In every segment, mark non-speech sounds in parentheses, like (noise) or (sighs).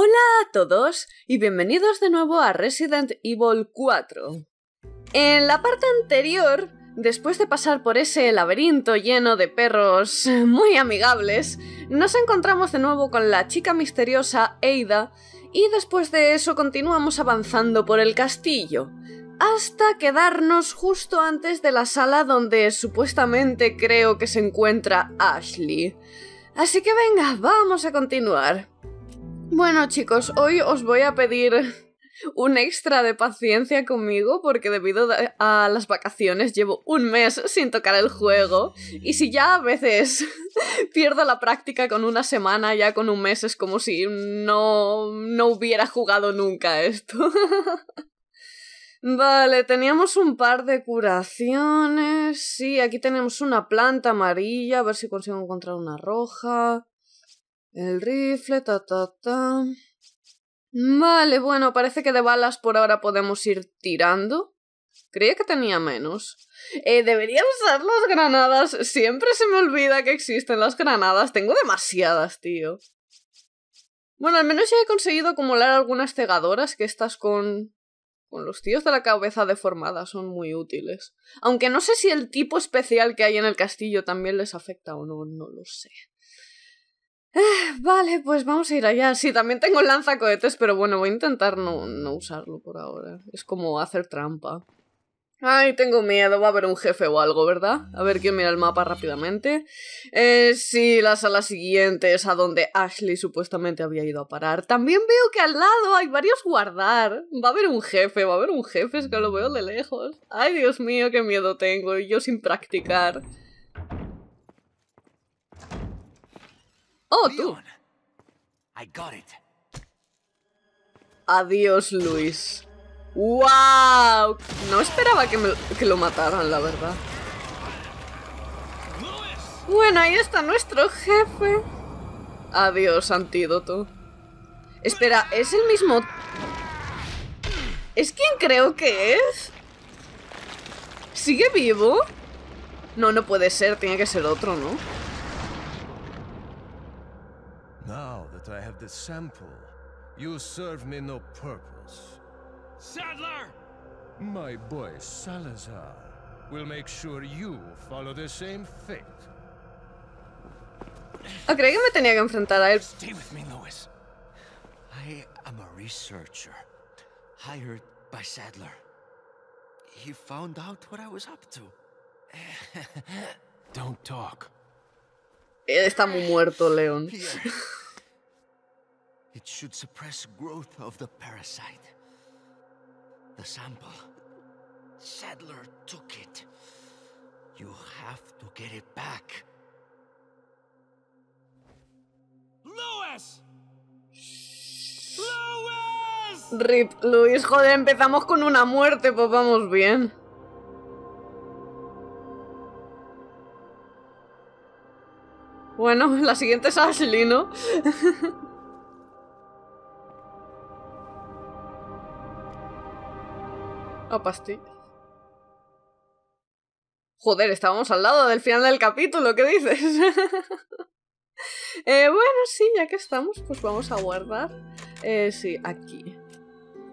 Hola a todos y bienvenidos de nuevo a Resident Evil 4. En la parte anterior, después de pasar por ese laberinto lleno de perros (laughs) muy amigables, nos encontramos de nuevo con la chica misteriosa Ada y después de eso continuamos avanzando por el castillo, hasta quedarnos justo antes de la sala donde supuestamente creo que se encuentra Ashley. Así que venga, vamos a continuar. Bueno chicos, hoy os voy a pedir un extra de paciencia conmigo porque debido a las vacaciones llevo un mes sin tocar el juego y si ya a veces (laughs) pierdo la práctica con una semana, ya con un mes es como si no, no hubiera jugado nunca esto. (laughs) Vale, teníamos un par de curaciones. Sí, aquí tenemos una planta amarilla. A ver si consigo encontrar una roja. El rifle, ta ta ta. Vale, bueno, parece que de balas por ahora podemos ir tirando. Creía que tenía menos. Eh, debería usar las granadas. Siempre se me olvida que existen las granadas. Tengo demasiadas, tío. Bueno, al menos ya he conseguido acumular algunas cegadoras que estas con... Con los tíos de la cabeza deformada son muy útiles. Aunque no sé si el tipo especial que hay en el castillo también les afecta o no, no lo sé. (sighs) vale, pues vamos a ir allá. Sí, también tengo lanzacohetes, pero bueno, voy a intentar no, no usarlo por ahora. Es como hacer trampa. Ay, tengo miedo, va a haber un jefe o algo, ¿verdad? A ver quién mira el mapa rápidamente. Eh, sí, la sala siguiente es a donde Ashley supuestamente había ido a parar. También veo que al lado hay varios guardar. Va a haber un jefe, va a haber un jefe, es que lo veo de lejos. Ay, Dios mío, qué miedo tengo, y yo sin practicar. Oh, tú. Adiós, Luis. ¡Wow! No esperaba que, que lo mataran, la verdad. Bueno, ahí está nuestro jefe. Adiós, antídoto. Espera, ¿es el mismo...? ¿Es quien creo que es? ¿Sigue vivo? No, no puede ser, tiene que ser otro, ¿no? I have the sample, you serve me no purpose. Sadler! My boy Salazar will make sure you follow the same fate. Oh, creí que me tenía que enfrentar a él. Stay with me, Lewis. I am a researcher, hired by Sadler. He found out what I was up to. (laughs) Don't talk. Está muy muerto, Leon. It should suppress growth of the parasite. The sample. Sadler took it. You have to get it back. Louis! ¡Louis! Rip, Luis, joder, empezamos con una muerte, pues vamos bien. Bueno, la siguiente es Ashley, ¿no? (laughs) A ah, pues Joder, estábamos al lado del final del capítulo, ¿qué dices? (laughs) Eh, bueno, sí, ya que estamos, pues vamos a guardar. Eh, sí, aquí.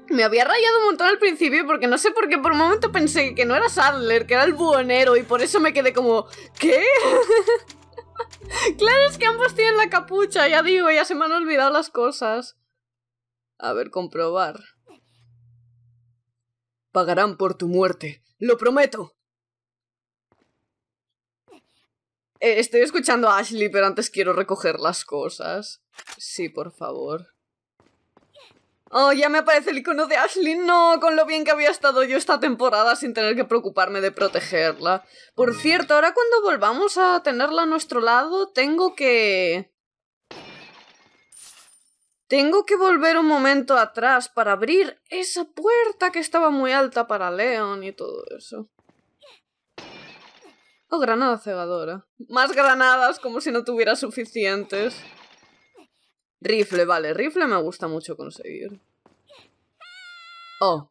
Me había rayado un montón al principio porque no sé por qué por un momento pensé que no era Sadler, que era el buhonero y por eso me quedé como, ¿qué? (laughs) claro, es que ambos tienen la capucha, ya digo, ya se me han olvidado las cosas. A ver, comprobar. Pagarán por tu muerte, lo prometo. Eh, estoy escuchando a Ashley, pero antes quiero recoger las cosas. Sí, por favor. Oh, ya me aparece el icono de Ashley. No, con lo bien que había estado yo esta temporada sin tener que preocuparme de protegerla. Por cierto, ahora cuando volvamos a tenerla a nuestro lado, tengo que... Tengo que volver un momento atrás para abrir esa puerta que estaba muy alta para Leon y todo eso. Oh, granada cegadora. Más granadas, como si no tuviera suficientes. Rifle, vale. Rifle me gusta mucho conseguir. Oh.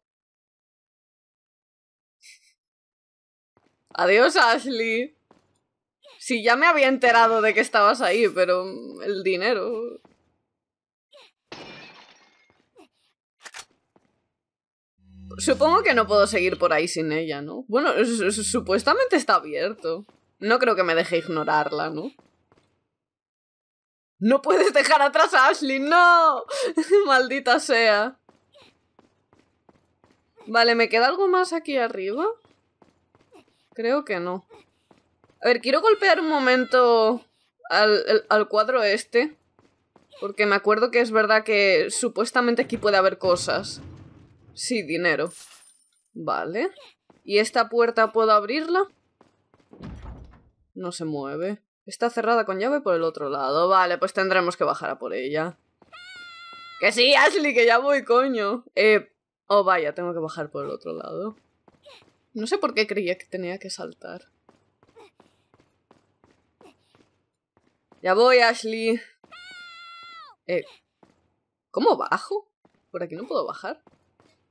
Adiós, Ashley. sí, ya me había enterado de que estabas ahí, pero el dinero... Supongo que no puedo seguir por ahí sin ella, ¿no? Bueno, supuestamente está abierto. No creo que me deje ignorarla, ¿no? ¡No puedes dejar atrás a Ashley! ¡No! (laughs) ¡Maldita sea! Vale, ¿me queda algo más aquí arriba? Creo que no. A ver, quiero golpear un momento al, al cuadro este. Porque me acuerdo que es verdad que supuestamente aquí puede haber cosas. Sí, dinero. Vale. ¿Y esta puerta puedo abrirla? No se mueve. Está cerrada con llave por el otro lado. Vale, pues tendremos que bajar a por ella. ¡Que sí, Ashley! ¡Que ya voy, coño! Eh... Oh, vaya, tengo que bajar por el otro lado. No sé por qué creía que tenía que saltar. Ya voy, Ashley. Eh, ¿Cómo bajo? ¿Por aquí no puedo bajar?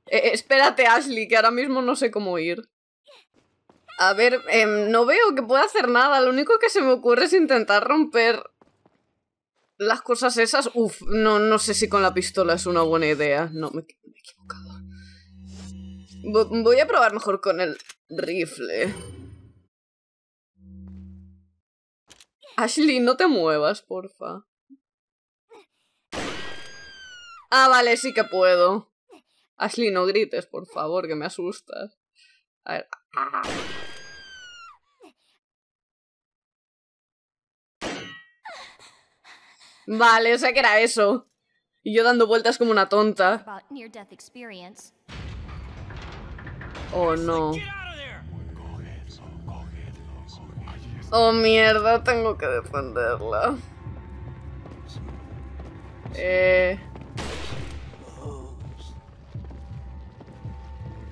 Eh, eh, espérate, Ashley, que ahora mismo no sé cómo ir. A ver, em, no veo que pueda hacer nada. Lo único que se me ocurre es intentar romper las cosas esas. Uf, no, no sé si con la pistola es una buena idea. No, me, he equivocado. voy a probar mejor con el rifle. Ashley, no te muevas, porfa. Ah, vale, sí que puedo. Ashley, no grites, por favor, que me asustas. A ver. Vale, o sea que era eso. Y yo dando vueltas como una tonta. Oh no. Oh mierda, tengo que defenderla. Eh.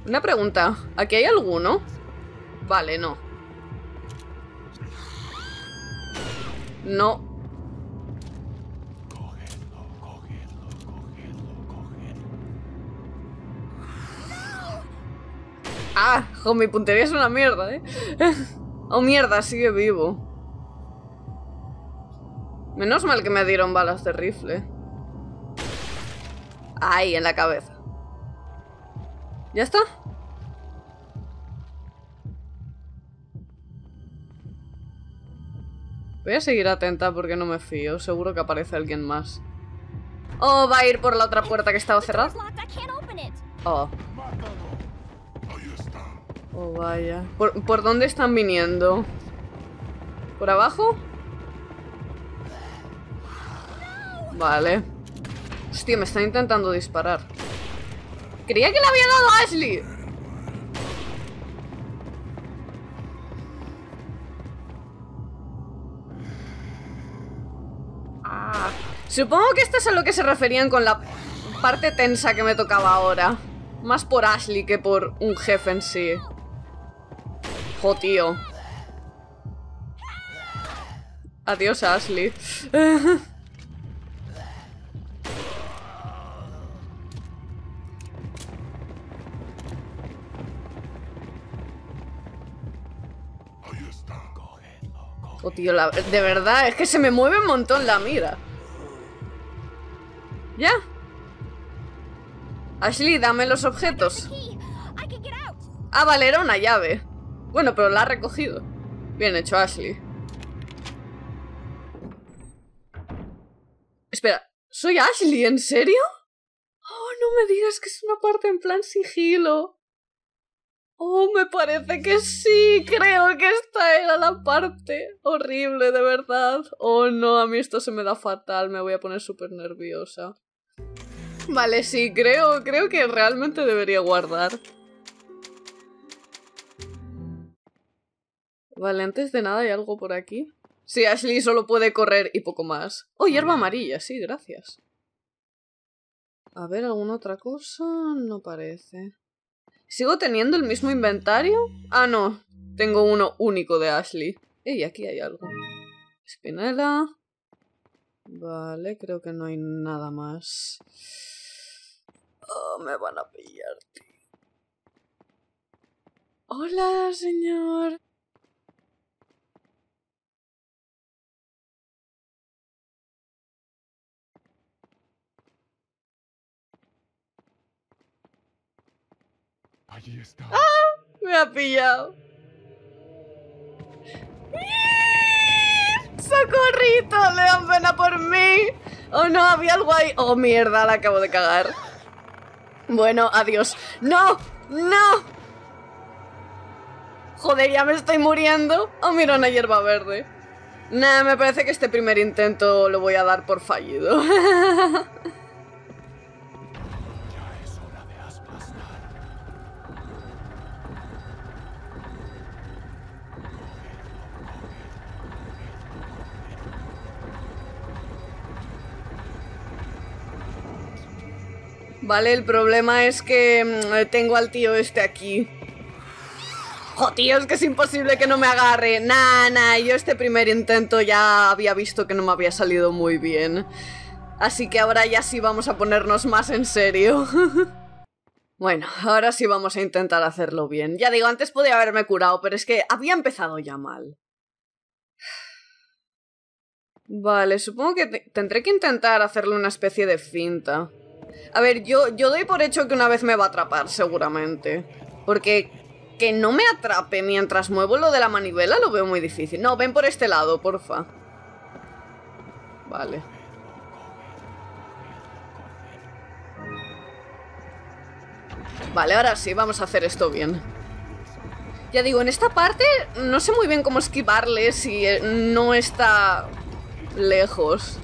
Una pregunta. ¿Aquí hay alguno? Vale, no. No. Ah, jo, mi puntería es una mierda, ¿eh? (laughs) oh, mierda, sigue vivo. Menos mal que me dieron balas de rifle. ¡Ay, en la cabeza. ¿Ya está? Voy a seguir atenta porque no me fío. Seguro que aparece alguien más. Oh, va a ir por la otra puerta que estaba cerrada. Oh. Oh, vaya. ¿Por, dónde están viniendo? ¿Por abajo? Vale. Hostia, me están intentando disparar. Creía que le había dado Ashley. Ah, supongo que esto es a lo que se referían con la parte tensa que me tocaba ahora. Más por Ashley que por un jefe en sí. Jo, tío. Adiós, Ashley. (laughs) Oh, tío, de verdad, es que se me mueve un montón la mira. Ya. Ashley, dame los objetos. Ah, vale, era una llave. Bueno, pero la ha recogido. Bien hecho, Ashley. Espera, ¿soy Ashley? ¿En serio? Oh, no me digas que es una parte en plan sigilo. Oh, me parece que sí, creo que esta era la parte horrible, de verdad. Oh no, a mí esto se me da fatal, me voy a poner súper nerviosa. Vale, sí, creo, creo que realmente debería guardar. Vale, antes de nada hay algo por aquí. Sí, Ashley solo puede correr y poco más. Oh, hierba amarilla, sí, gracias. A ver, ¿alguna otra cosa? No parece. ¿Sigo teniendo el mismo inventario? Ah, no. Tengo uno único de Ashley. Ey, aquí hay algo. Espinela. Vale, creo que no hay nada más. Oh, me van a pillar, Hola, señor. ¡Ah! Me ha pillado. ¡Socorrito! León ven pena por mí! ¡Oh no! Había algo ahí. ¡Oh mierda! La acabo de cagar. Bueno, adiós. ¡No! ¡No! Joder, ya me estoy muriendo. Oh, mira una hierba verde. Nah, me parece que este primer intento lo voy a dar por fallido. (laughs) Vale, el problema es que mm, tengo al tío este aquí. ¡Oh, tío! Es que es imposible que no me agarre. Nah, nah, yo este primer intento ya había visto que no me había salido muy bien. Así que ahora ya sí vamos a ponernos más en serio. (laughs) bueno, ahora sí vamos a intentar hacerlo bien. Ya digo, antes podía haberme curado, pero es que había empezado ya mal. Vale, supongo que tendré que intentar hacerle una especie de finta. A ver, yo, yo doy por hecho que una vez me va a atrapar, seguramente. Porque que no me atrape mientras muevo lo de la manivela lo veo muy difícil. No, ven por este lado, porfa. Vale. Vale, ahora sí, vamos a hacer esto bien. Ya digo, en esta parte no sé muy bien cómo esquivarle si eh, no está lejos.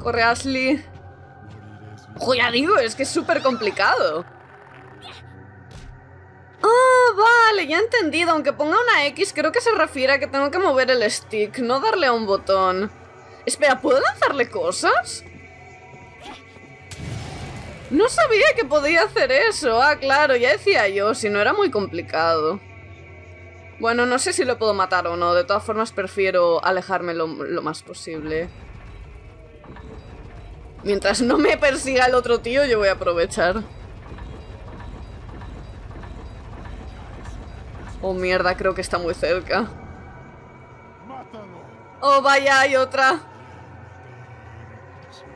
Corre, Ashley. Ojo, ya digo, es que es súper complicado. Ah, vale, ya he entendido. Aunque ponga una X, creo que se refiere a que tengo que mover el stick, no darle a un botón. Espera, ¿puedo lanzarle cosas? No sabía que podía hacer eso. Ah, claro, ya decía yo, si no era muy complicado. Bueno, no sé si lo puedo matar o no. De todas formas, prefiero alejarme lo, lo más posible. Mientras no me persiga el otro tío, yo voy a aprovechar. Oh, mierda, creo que está muy cerca. Oh, vaya, hay otra.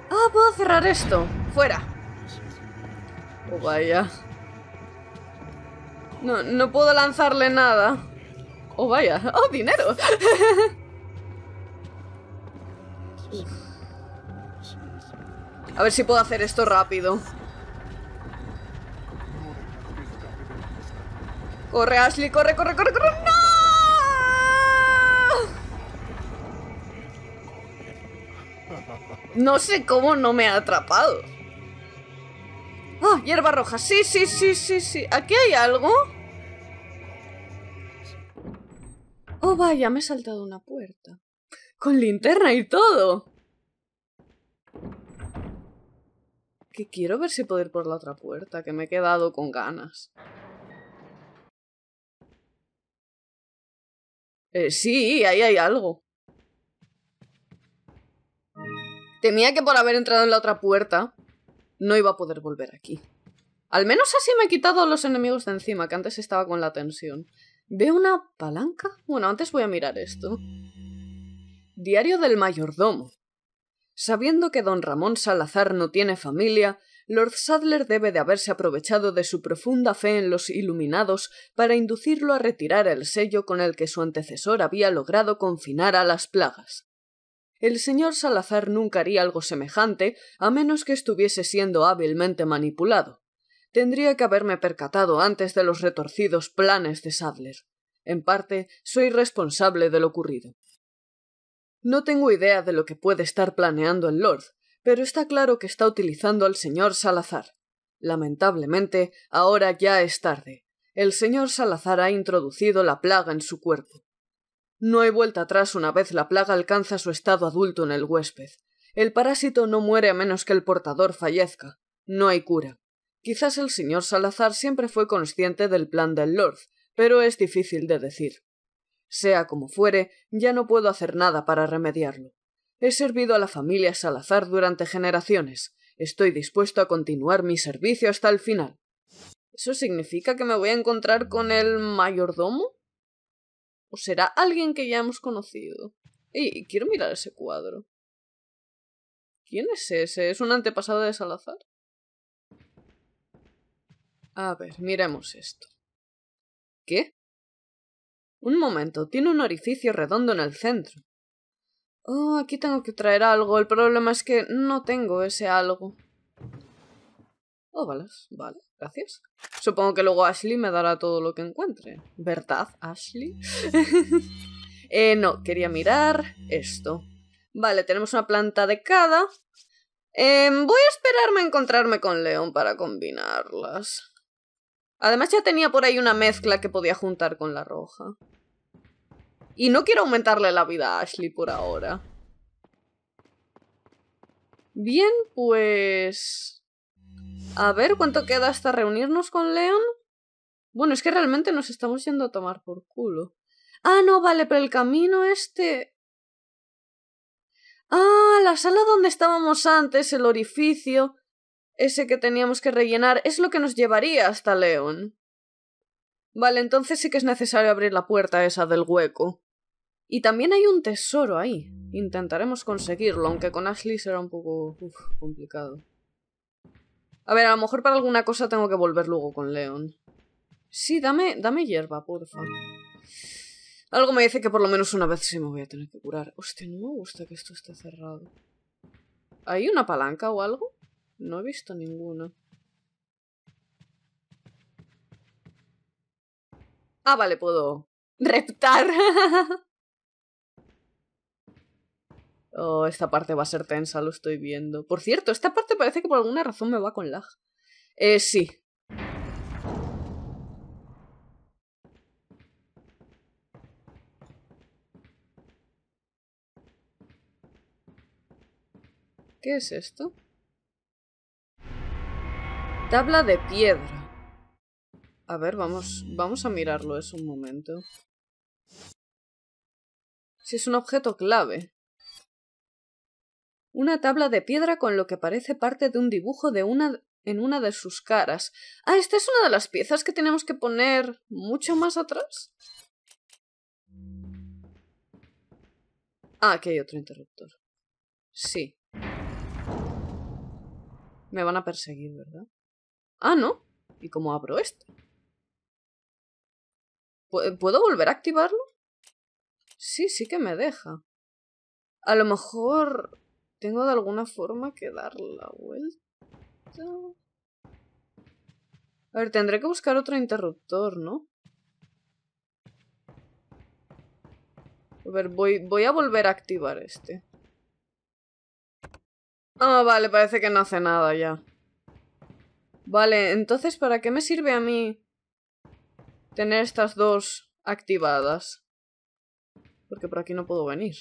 Ah, puedo cerrar esto. Fuera. Oh, vaya. No, no puedo lanzarle nada. Oh, vaya. Oh, dinero. (laughs) A ver si puedo hacer esto rápido. Corre, Ashley, corre, corre, corre, corre. ¡No! No sé cómo no me ha atrapado. Ah, hierba roja. Sí, sí, sí, sí, sí. ¿Aquí hay algo? Oh, vaya, me he saltado una puerta. Con linterna y todo. quiero ver si puedo ir por la otra puerta, que me he quedado con ganas. Eh, sí, ahí hay algo. Temía que por haber entrado en la otra puerta no iba a poder volver aquí. Al menos así me he quitado a los enemigos de encima, que antes estaba con la tensión. ¿Veo una palanca? Bueno, antes voy a mirar esto. Diario del mayordomo. Sabiendo que don Ramón Salazar no tiene familia, Lord Sadler debe de haberse aprovechado de su profunda fe en los iluminados para inducirlo a retirar el sello con el que su antecesor había logrado confinar a las plagas. El señor Salazar nunca haría algo semejante a menos que estuviese siendo hábilmente manipulado. Tendría que haberme percatado antes de los retorcidos planes de Sadler. En parte, soy responsable de lo ocurrido. No tengo idea de lo que puede estar planeando el Lord, pero está claro que está utilizando al señor Salazar. Lamentablemente, ahora ya es tarde. El señor Salazar ha introducido la plaga en su cuerpo. No hay vuelta atrás una vez la plaga alcanza su estado adulto en el huésped. El parásito no muere a menos que el portador fallezca. No hay cura. Quizás el señor Salazar siempre fue consciente del plan del Lord, pero es difícil de decir. Sea como fuere, ya no puedo hacer nada para remediarlo. He servido a la familia Salazar durante generaciones. Estoy dispuesto a continuar mi servicio hasta el final. ¿Eso significa que me voy a encontrar con el mayordomo? ¿O será alguien que ya hemos conocido? Y quiero mirar ese cuadro. ¿Quién es ese? ¿Es un antepasado de Salazar? A ver, miremos esto. ¿Qué? Un momento, tiene un orificio redondo en el centro. Oh, aquí tengo que traer algo. El problema es que no tengo ese algo. oh, vale, gracias. Supongo que luego Ashley me dará todo lo que encuentre. ¿Verdad, Ashley? (laughs) eh, no, quería mirar esto. Vale, tenemos una planta de cada. Em, voy a esperarme a encontrarme con León para combinarlas. Además ya tenía por ahí una mezcla que podía juntar con la roja. Y no quiero aumentarle la vida a Ashley por ahora. Bien, pues... A ver cuánto queda hasta reunirnos con Leon. Bueno, es que realmente nos estamos yendo a tomar por culo. Ah, no, vale, pero el camino este... Ah, la sala donde estábamos antes, el orificio ese que teníamos que rellenar es lo que nos llevaría hasta León. Vale, entonces sí que es necesario abrir la puerta esa del hueco. Y también hay un tesoro ahí. Intentaremos conseguirlo, aunque con Ashley será un poco complicado. A ver, a lo mejor para alguna cosa tengo que volver luego con León. Sí, dame, dame hierba, porfa. Algo me dice que por lo menos una vez sí me voy a tener que curar. Hostia, no me gusta que esto esté cerrado. ¿Hay una palanca o algo? No he visto ninguno. Ah, vale, puedo reptar. (laughs) oh, esta parte va a ser tensa, lo estoy viendo. Por cierto, esta parte parece que por alguna razón me va con lag. Eh, sí. ¿Qué es esto? Tabla de piedra. A ver, vamos, vamos a mirarlo eso un momento. Si es un objeto clave. Una tabla de piedra con lo que parece parte de un dibujo de una en una de sus caras. Ah, esta es una de las piezas que tenemos que poner mucho más atrás. Ah, aquí hay otro interruptor. Sí. Me van a perseguir, ¿verdad? Ah, ¿no? ¿Y cómo abro esto? ¿Puedo volver a activarlo? Sí, sí que me deja. A lo mejor tengo de alguna forma que dar la vuelta. A ver, tendré que buscar otro interruptor, ¿no? A ver, voy, voy a volver a activar este. Ah, vale, parece que no hace nada ya. Vale, entonces, ¿para qué me sirve a mí tener estas dos activadas? Porque por aquí no puedo venir.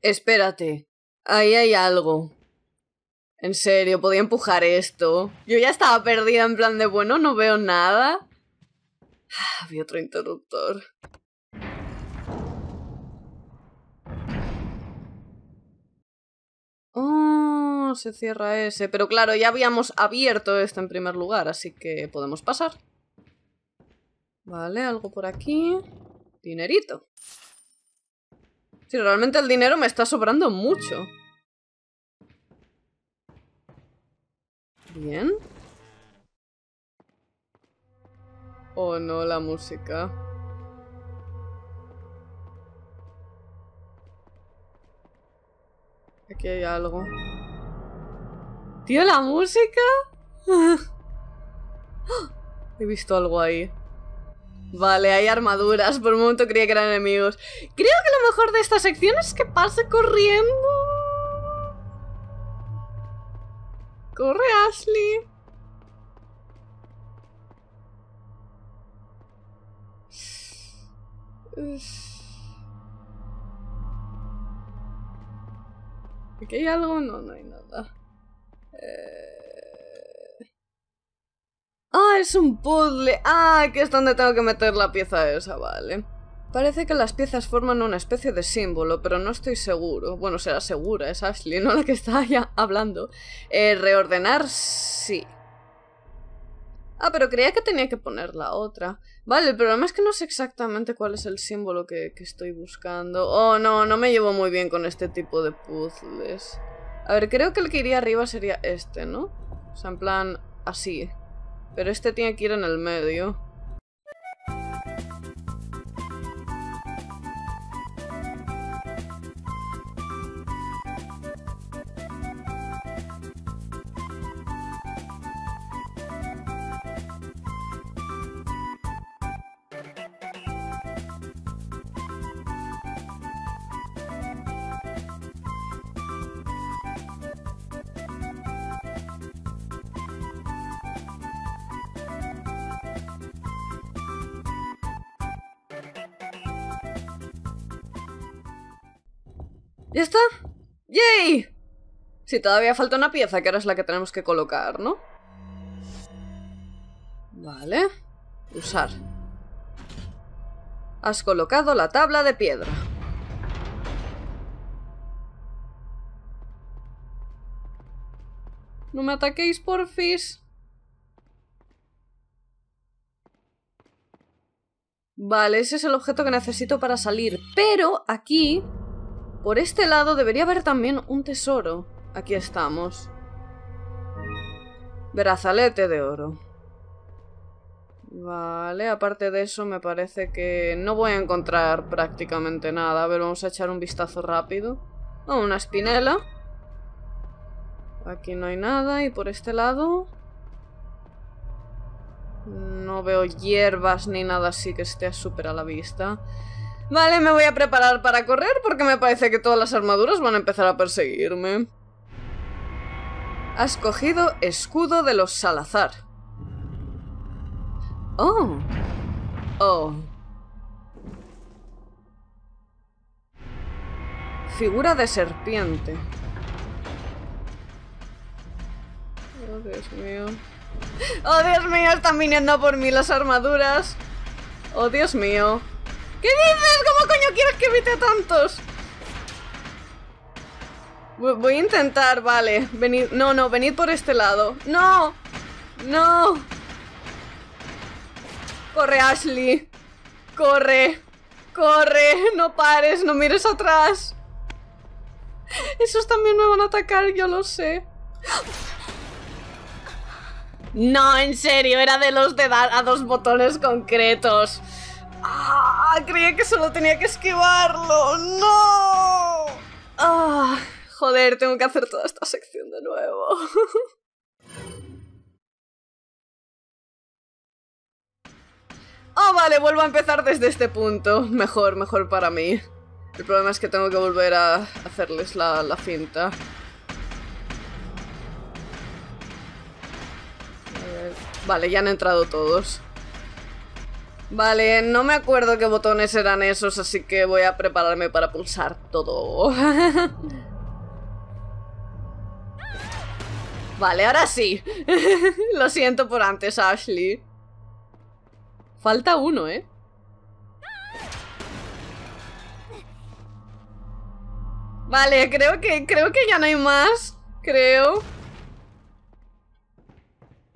Espérate. Ahí hay algo. En serio, podía empujar esto. Yo ya estaba perdida en plan de, bueno, no veo nada. Ah, había otro interruptor. Oh se cierra ese. Pero claro, ya habíamos abierto este en primer lugar, así que podemos pasar. Vale, algo por aquí. Dinerito. Si, realmente el dinero me está sobrando mucho. Bien. Oh no, la música. Aquí hay algo. Tío, la música. (laughs) He visto algo ahí. Vale, hay armaduras. Por un momento creía que eran enemigos. Creo que lo mejor de esta sección es que pase corriendo. Corre, Ashley. ¿Aquí hay algo? No, no hay nada. Eh, ah, es un puzzle. Ah, que es donde tengo que meter la pieza esa, vale. Parece que las piezas forman una especie de símbolo, pero no estoy seguro. Bueno, será segura, es Ashley, no la que está allá hablando. Eh, reordenar, sí. Ah, pero creía que tenía que poner la otra. Vale, el problema es que no sé exactamente cuál es el símbolo que, que estoy buscando. Oh, no, no me llevo muy bien con este tipo de puzzles. A ver, creo que el que iría arriba sería este, ¿no? O sea, en plan, así. Pero este tiene que ir en el medio. Si todavía falta una pieza, que ahora es la que tenemos que colocar, ¿no? Vale. Usar. Has colocado la tabla de piedra. No me ataquéis, porfis. Vale, ese es el objeto que necesito para salir. Pero aquí, por este lado, debería haber también un tesoro. Aquí estamos. Brazalete de oro. Vale, aparte de eso me parece que no voy a encontrar prácticamente nada. A ver, vamos a echar un vistazo rápido. Oh, una espinela. Aquí no hay nada. Y por este lado... No veo hierbas ni nada así que esté súper a la vista. Vale, me voy a preparar para correr porque me parece que todas las armaduras van a empezar a perseguirme. Has cogido escudo de los Salazar. Oh. Oh. Figura de serpiente. Oh, Dios mío. ¡Oh, Dios mío! Están viniendo por mí las armaduras. ¡Oh, Dios mío! ¿Qué dices? ¿Cómo coño quieres que evite tantos? Voy a intentar, vale. Venid. No, no, venid por este lado. ¡No! ¡No! Corre, Ashley. Corre. Corre. No pares, no mires atrás. Esos también me van a atacar, yo lo sé. No, en serio, era de los de dar a dos botones concretos. Ah, creía que solo tenía que esquivarlo. ¡No! Ah. Joder, tengo que hacer toda esta sección de nuevo. Oh, (laughs) vale, vuelvo a empezar desde este punto. Mejor, mejor para mí. El problema es que tengo que volver a hacerles la, cinta. Vale, ya han entrado todos. Vale, no me acuerdo qué botones eran esos, así que voy a prepararme para pulsar todo. (laughs) Vale, ahora sí. (laughs) Lo siento por antes, Ashley. Falta uno, ¿eh? Vale, creo que, creo que ya no hay más. Creo.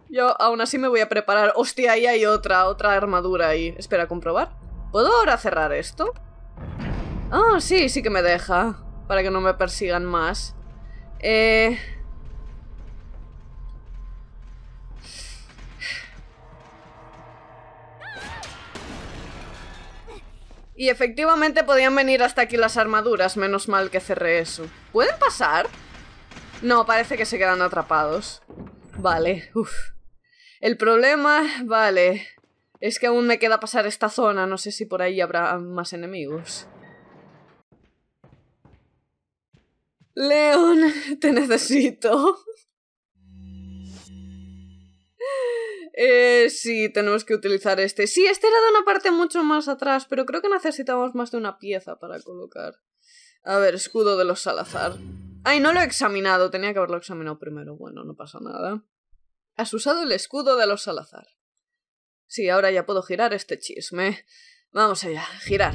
Yo aún así me voy a preparar. Hostia, ahí hay otra, otra armadura ahí. Espera, comprobar. ¿Puedo ahora cerrar esto? Ah, oh, sí, sí que me deja. Para que no me persigan más. Eh... Y efectivamente podían venir hasta aquí las armaduras, menos mal que cerré eso. ¿Pueden pasar? No, parece que se quedan atrapados. Vale, uff. El problema, vale, es que aún me queda pasar esta zona, no sé si por ahí habrá más enemigos. León, (laughs) te necesito. Eh, sí, tenemos que utilizar este. Sí, este era de una parte mucho más atrás, pero creo que necesitamos más de una pieza para colocar. A ver, escudo de los Salazar. Ay, no lo he examinado, tenía que haberlo examinado primero. Bueno, no pasa nada. Has usado el escudo de los Salazar. Sí, ahora ya puedo girar este chisme. Vamos allá, girar.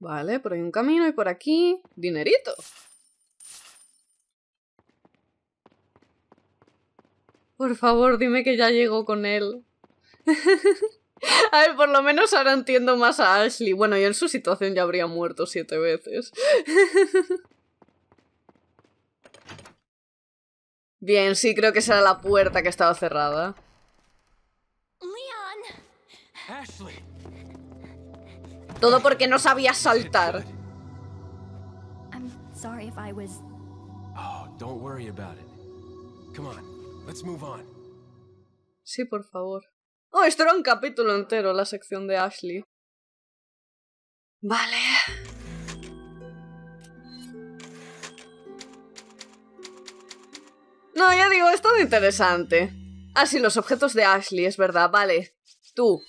Vale, por ahí un camino y por aquí dinerito. Por favor, dime que ya llegó con él. (laughs) a ver, por lo menos ahora entiendo más a Ashley. Bueno, yo en su situación ya habría muerto siete veces. (laughs) Bien, sí, creo que será la puerta que estaba cerrada. Todo porque no sabía saltar. Sí, por favor. Oh, esto era un capítulo entero, la sección de Ashley. Vale. No, ya digo, es todo interesante. Ah, sí, los objetos de Ashley, es verdad. Vale, tú,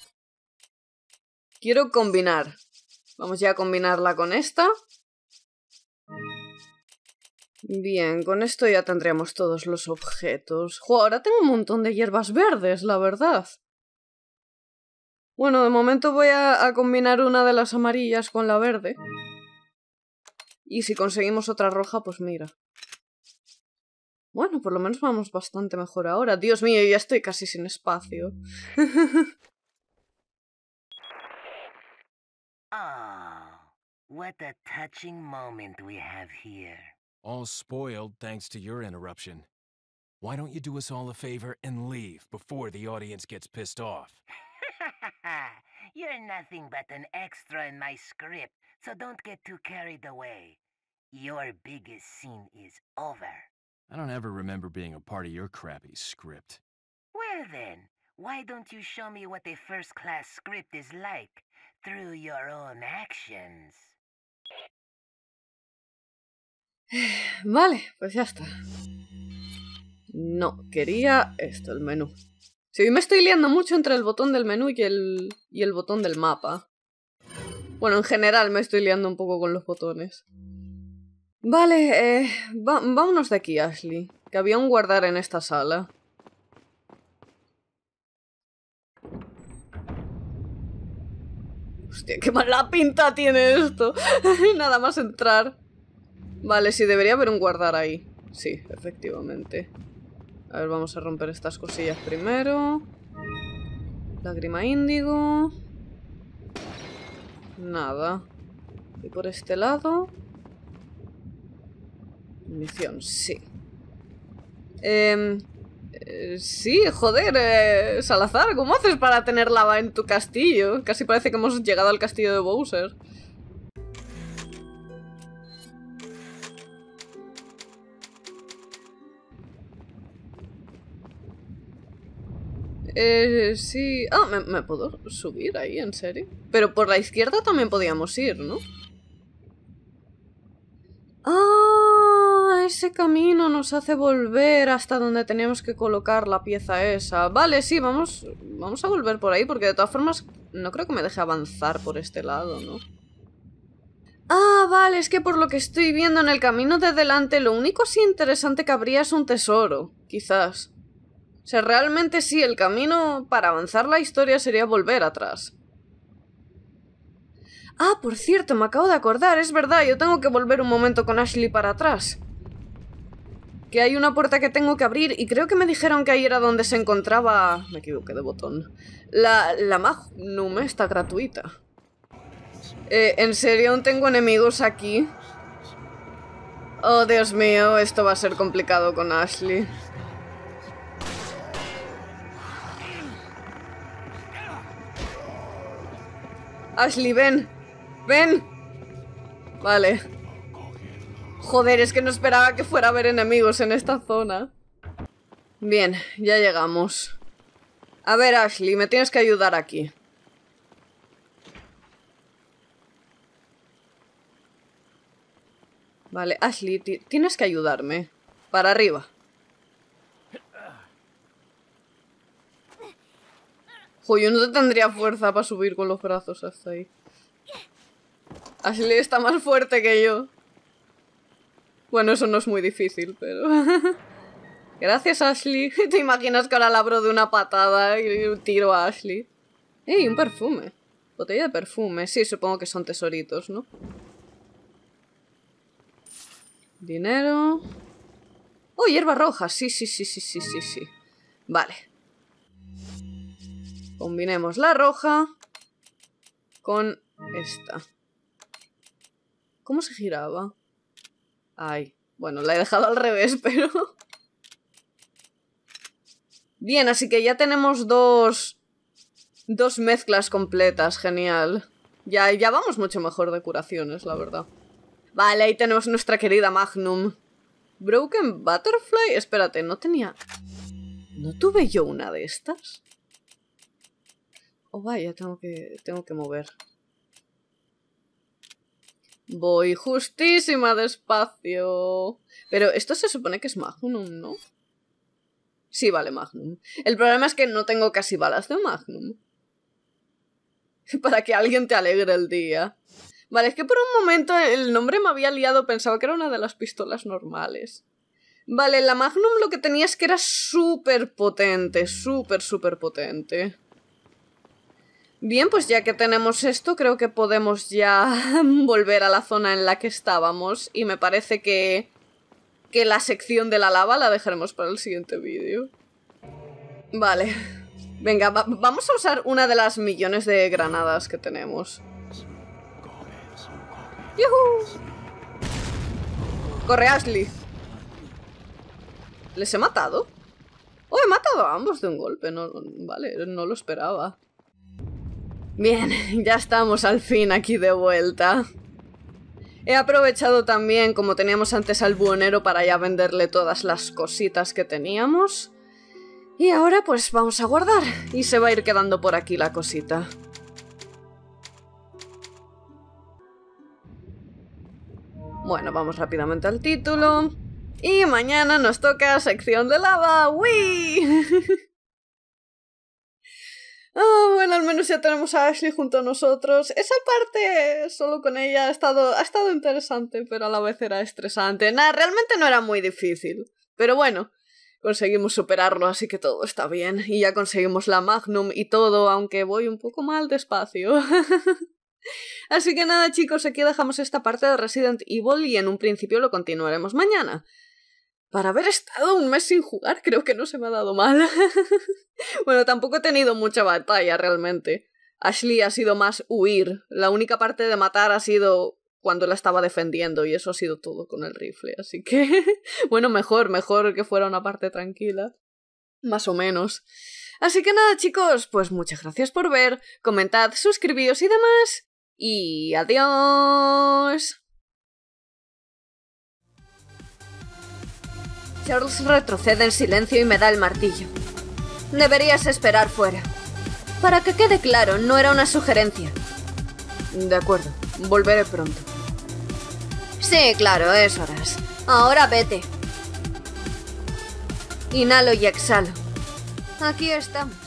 Quiero combinar. Vamos ya a combinarla con esta. Bien, con esto ya tendríamos todos los objetos. ahora tengo un montón de hierbas verdes, la verdad. Bueno, de momento voy a, a combinar una de las amarillas con la verde. Y si conseguimos otra roja, pues mira. Bueno, por lo menos vamos bastante mejor ahora. Dios mío, ya estoy casi sin espacio. (laughs) Oh, what a touching moment we have here. All spoiled thanks to your interruption. Why don't you do us all a favor and leave before the audience gets pissed off? (laughs) You're nothing but an extra in my script, so don't get too carried away. Your biggest scene is over. I don't ever remember being a part of your crappy script. Well then, why don't you show me what a first-class script is like? (sighs) Vale, pues ya está. No, quería esto, el menú. Si sí, me estoy liando mucho entre el botón del menú y el, y el botón del mapa. Bueno, en general me estoy liando un poco con los botones. Vale, eh, vámonos de aquí, Ashley. Que había un guardar en esta sala. Hostia, qué mala pinta tiene esto. (laughs) Nada más entrar. Vale, sí, debería haber un guardar ahí. Sí, efectivamente. A ver, vamos a romper estas cosillas primero. Lágrima índigo. Nada. Y por este lado... Munición, sí. Eh, eh, sí, joder, eh, Salazar, ¿cómo haces para tener lava en tu castillo? Casi parece que hemos llegado al castillo de Bowser. Eh, sí... Ah, ¿me, ¿me, puedo subir ahí, en serio? Pero por la izquierda también podíamos ir, ¿no? Ah, ese camino nos hace volver hasta donde tenemos que colocar la pieza esa. Vale, sí, vamos, vamos a volver por ahí, porque de todas formas no creo que me deje avanzar por este lado, ¿no? Ah, vale, es que por lo que estoy viendo en el camino de delante, lo único sí interesante que habría es un tesoro, quizás. O sea, realmente sí, el camino para avanzar la historia sería volver atrás. Ah, por cierto, me acabo de acordar, es verdad, yo tengo que volver un momento con Ashley para atrás que hay una puerta que tengo que abrir y creo que me dijeron que ahí era donde se encontraba... Me equivoqué de botón. La, la Magnum está gratuita. Eh, en serio, aún tengo enemigos aquí. Oh, Dios mío, esto va a ser complicado con Ashley. Ashley, ven. Ven. Vale. Joder, es que no esperaba que fuera a haber enemigos en esta zona. Bien, ya llegamos. A ver, Ashley, me tienes que ayudar aquí. Vale, Ashley, tienes que ayudarme. Para arriba. Joder, yo no tendría fuerza para subir con los brazos hasta ahí. Ashley está más fuerte que yo. Bueno, eso no es muy difícil, pero... (laughs) Gracias, Ashley. (laughs) ¿Te imaginas que ahora labro de una patada y un tiro a Ashley? ¡Ey, un perfume! Botella de perfume. Sí, supongo que son tesoritos, ¿no? Dinero... ¡Oh, hierba roja! Sí, sí, sí, sí, sí, sí, sí. Vale. Combinemos la roja con esta. ¿Cómo se giraba? Ay, bueno, la he dejado al revés, (laughs) pero... Bien, así que ya tenemos dos... Dos mezclas completas, genial. Ya, ya vamos mucho mejor de curaciones, la verdad. Vale, ahí tenemos nuestra querida Magnum. Broken Butterfly... Espérate, no tenía... ¿No tuve yo una de estas? Oh, vaya, tengo que, tengo que mover. Voy justísima despacio. Pero esto se supone que es Magnum, ¿no? Sí, vale, Magnum. El problema es que no tengo casi balas de Magnum. (laughs) Para que alguien te alegre el día. Vale, es que por un momento el nombre me había liado, pensaba que era una de las pistolas normales. Vale, la Magnum lo que tenía es que era súper potente, súper, súper potente. Bien, pues ya que tenemos esto, creo que podemos ya (laughs) volver a la zona en la que estábamos. Y me parece que, que la sección de la lava la dejaremos para el siguiente vídeo. Vale. Venga, vamos a usar una de las millones de granadas que tenemos. ¡Yuhu! ¡Corre, Ashley! ¿Les he matado? Oh, he matado a ambos de un golpe. No, vale, no lo esperaba. Bien, (laughs) ya estamos al fin aquí de vuelta. He aprovechado también, como teníamos antes al buhonero, para ya venderle todas las cositas que teníamos. Y ahora pues vamos a guardar y se va a ir quedando por aquí la cosita. Bueno, vamos rápidamente al título. Y mañana nos toca sección de lava. ¡Wii! (laughs) Ah, bueno, al menos ya tenemos a Ashley junto a nosotros. Esa parte solo con ella ha estado, ha estado interesante, pero a la vez era estresante. Nada, realmente no era muy difícil. Pero bueno, conseguimos superarlo, así que todo está bien. Y ya conseguimos la Magnum y todo, aunque voy un poco mal despacio. (laughs) así que nada, chicos, aquí dejamos esta parte de Resident Evil y en un principio lo continuaremos mañana. Para haber estado un mes sin jugar, creo que no se me ha dado mal. (laughs) bueno, tampoco he tenido mucha batalla realmente. Ashley ha sido más huir. La única parte de matar ha sido cuando la estaba defendiendo y eso ha sido todo con el rifle. Así que, (laughs) bueno, mejor, mejor que fuera una parte tranquila. Más o menos. Así que nada, chicos, pues muchas gracias por ver, comentad, suscribíos y demás. Y adiós. Charles retrocede en silencio y me da el martillo. Deberías esperar fuera. Para que quede claro, no era una sugerencia. De acuerdo, volveré pronto. Sí, claro, es horas. Ahora vete. Inhalo y exhalo. Aquí estamos.